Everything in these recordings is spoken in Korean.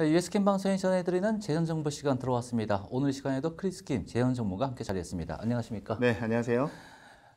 네, US캠 방송에 전해드리는 재현정보 시간 들어왔습니다. 오늘 시간에도 크리스킴, 재현정보가 함께 자리했습니다. 안녕하십니까? 네, 안녕하세요.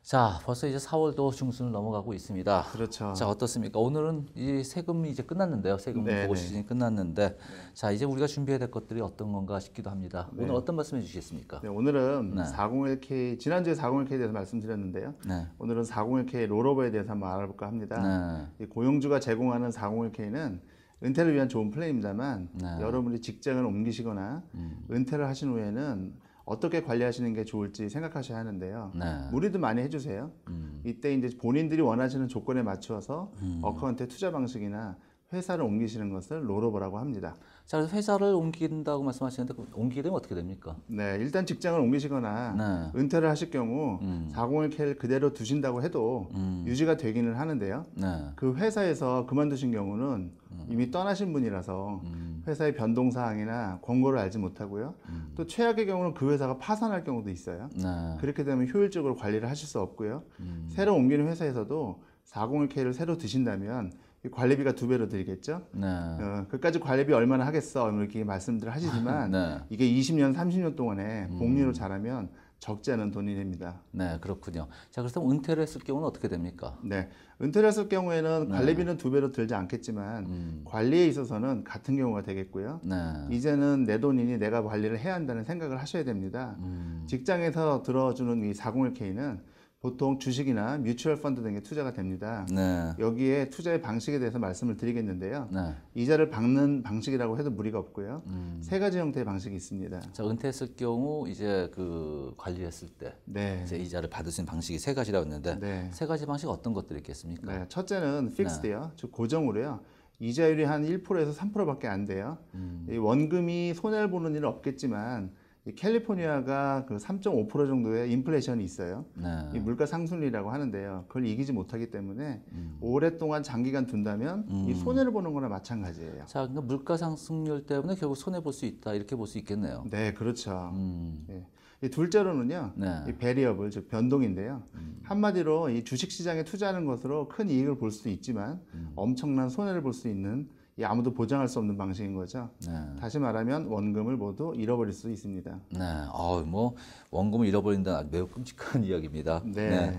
자, 벌써 이제 4월도 중순을 넘어가고 있습니다. 그렇죠. 자, 어떻습니까? 오늘은 이 세금이 이제 끝났는데요. 세금 네네. 보고 네. 시즌이 끝났는데 자, 이제 우리가 준비해야 될 것들이 어떤 건가 싶기도 합니다. 네. 오늘 어떤 말씀해 주시겠습니까? 네, 오늘은 네. 401k, 지난주에 401k에 대해서 말씀드렸는데요. 네. 오늘은 401k 롤오버에 대해서 한번 알아볼까 합니다. 네. 고용주가 제공하는 401k는 은퇴를 위한 좋은 플랜입니다만 네. 여러분이 직장을 옮기시거나 음. 은퇴를 하신 후에는 어떻게 관리하시는 게 좋을지 생각하셔야 하는데요. 네. 문의도 많이 해주세요. 음. 이때 이제 본인들이 원하시는 조건에 맞추어서 음. 어커한테 투자 방식이나 회사를 옮기시는 것을 롤오버라고 합니다. 자, 그래서 회사를 옮긴다고 말씀하시는데 옮기게 되면 어떻게 됩니까? 네, 일단 직장을 옮기시거나 네. 은퇴를 하실 경우 음. 401k를 그대로 두신다고 해도 음. 유지가 되기는 하는데요. 네. 그 회사에서 그만두신 경우는 음. 이미 떠나신 분이라서 음. 회사의 변동 사항이나 권고를 알지 못하고요. 음. 또 최악의 경우는 그 회사가 파산할 경우도 있어요. 네. 그렇게 되면 효율적으로 관리를 하실 수 없고요. 음. 새로 옮기는 회사에서도 401k를 새로 드신다면 관리비가 두 배로 들겠죠. 네. 어, 그까지 관리비 얼마나 하겠어 뭐 이렇게 말씀들 하시지만 네. 이게 20년, 30년 동안에 음. 복리로 음. 잘하면 적지 않은 돈이 됩니다. 네, 그렇군요. 자, 그래서 은퇴를 했을 경우는 어떻게 됩니까? 네, 은퇴를 했을 경우에는 네. 관리비는 네. 두 배로 들지 않겠지만 음. 관리에 있어서는 같은 경우가 되겠고요. 네. 이제는 내 돈이니 내가 관리를 해야 한다는 생각을 하셔야 됩니다. 음. 직장에서 들어주는 이 401k는 보통 주식이나 뮤추얼 펀드 등에 투자가 됩니다. 네. 여기에 투자의 방식에 대해서 말씀을 드리겠는데요. 네. 이자를 박는 방식이라고 해도 무리가 없고요. 음. 세 가지 형태의 방식이 있습니다. 자, 은퇴했을 경우 이제 그 관리했을 때 네. 이제 이자를 받으신 방식이 세 가지라고 했는데 네. 세 가지 방식 어떤 것들이 있겠습니까? 네. 첫째는 픽스드요. 네. 즉 고정으로요. 이자율이 한 1%에서 3%밖에 안 돼요. 음. 원금이 손해를 보는 일은 없겠지만 캘리포니아가 그3.5% 정도의 인플레이션이 있어요. 네. 이 물가 상승률이라고 하는데요. 그걸 이기지 못하기 때문에 음. 오랫동안 장기간 둔다면 음. 이 손해를 보는 거나 마찬가지예요. 자, 그러니까 물가 상승률 때문에 결국 손해 볼 수 있다 이렇게 볼 수 있겠네요. 네, 그렇죠. 음. 예. 둘째로는요, 네. 이 베리어블, 즉 변동인데요. 음. 한마디로 이 주식시장에 투자하는 것으로 큰 이익을 볼 수도 있지만 음. 엄청난 손해를 볼 수 있는 이 아무도 보장할 수 없는 방식인 거죠. 네. 다시 말하면 원금을 모두 잃어버릴 수 있습니다. 네, 아우 뭐 원금을 잃어버린다 매우 끔찍한 이야기입니다. 네. 네.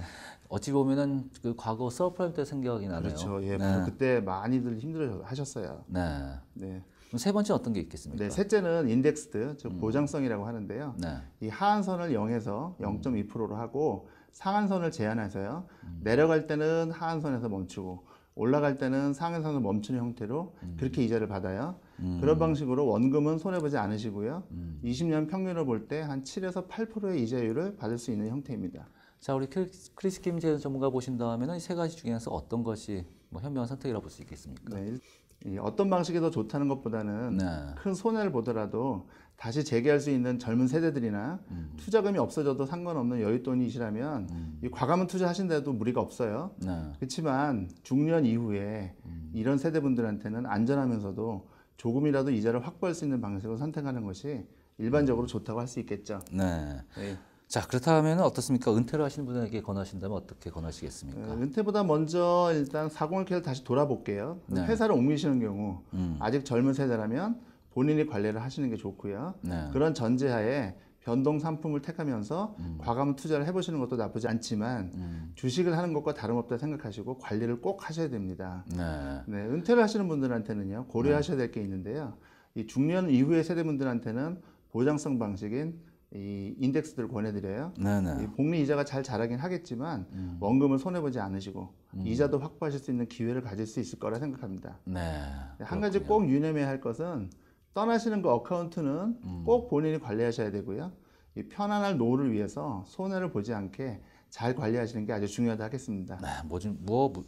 어찌 보면은 그 과거 서프라임 이때 생각이 나네요. 그렇죠. 예, 네. 그때 많이들 힘들어 하셨어요. 네. 네. 그럼 세 번째 어떤 게 있겠습니까? 네, 셋째는 인덱스드, 즉 음. 보장성이라고 하는데요. 네. 이 하한선을 0에서 0.2%로 하고 상한선을 제한해서요. 음. 내려갈 때는 하한선에서 멈추고 올라갈 때는 상한선을 멈추는 형태로 음. 그렇게 이자를 받아요. 음. 그런 방식으로 원금은 손해보지 않으시고요. 음. 20년 평균을 볼 때 한 7에서 8%의 이자율을 받을 수 있는 형태입니다. 자, 우리 크리스 김재 전문가 보신 다음에는 세 가지 중에서 어떤 것이 뭐 현명한 선택이라고 볼 수 있겠습니까? 네. 어떤 방식이 더 좋다는 것보다는 네. 큰 손해를 보더라도 다시 재개할 수 있는 젊은 세대들이나 음. 투자금이 없어져도 상관없는 여윳돈이시라면 음. 이 과감한 투자하신데도 무리가 없어요. 네. 그렇지만 중년 이후에 음. 이런 세대분들한테는 안전하면서도 조금이라도 이자를 확보할 수 있는 방식으로 선택하는 것이 일반적으로 좋다고 할 수 있겠죠. 네. 네. 자 그렇다면 어떻습니까? 은퇴를 하시는 분에게 권하신다면 어떻게 권하시겠습니까? 어, 은퇴보다 먼저 일단 사공을 캐를 다시 돌아볼게요. 네. 회사를 옮기시는 경우 음. 아직 젊은 세대라면 본인이 관리를 하시는 게 좋고요. 네. 그런 전제하에 변동 상품을 택하면서 음. 과감 투자를 해보시는 것도 나쁘지 않지만 음. 주식을 하는 것과 다름없다 생각하시고 관리를 꼭 하셔야 됩니다. 네. 네 은퇴를 하시는 분들한테는요 고려하셔야 될 게 있는데요. 이 중년 이후의 세대분들한테는 보장성 방식인 이 인덱스들 을 권해드려요. 네네. 네. 이 복리 이자가 잘 자라긴 하겠지만 음. 원금을 손해보지 않으시고 음. 이자도 확보하실 수 있는 기회를 가질 수 있을 거라 생각합니다. 네, 한 그렇군요. 가지 꼭 유념해야 할 것은 떠나시는 그 어카운트는 음. 꼭 본인이 관리하셔야 되고요. 이 편안할 노후를 위해서 손해를 보지 않게 잘 관리하시는 게 아주 중요하다 하겠습니다. 네, 뭐좀 뭐, 뭐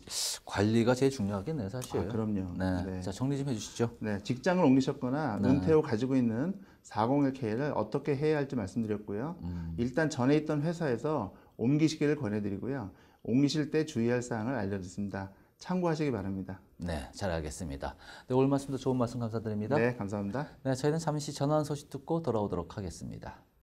관리가 제일 중요하겠네요, 사실. 아, 그럼요. 네. 네. 자, 정리 좀 해주시죠. 네, 직장을 옮기셨거나 네. 은퇴 후 가지고 있는 401k를 어떻게 해야 할지 말씀드렸고요. 음. 일단 전에 있던 회사에서 옮기시기를 권해드리고요. 옮기실 때 주의할 사항을 알려드렸습니다. 참고하시기 바랍니다. 네, 잘 알겠습니다. 네, 오늘 말씀도 좋은 말씀 감사드립니다. 네, 감사합니다. 네, 저희는 잠시 전화 소식 듣고 돌아오도록 하겠습니다.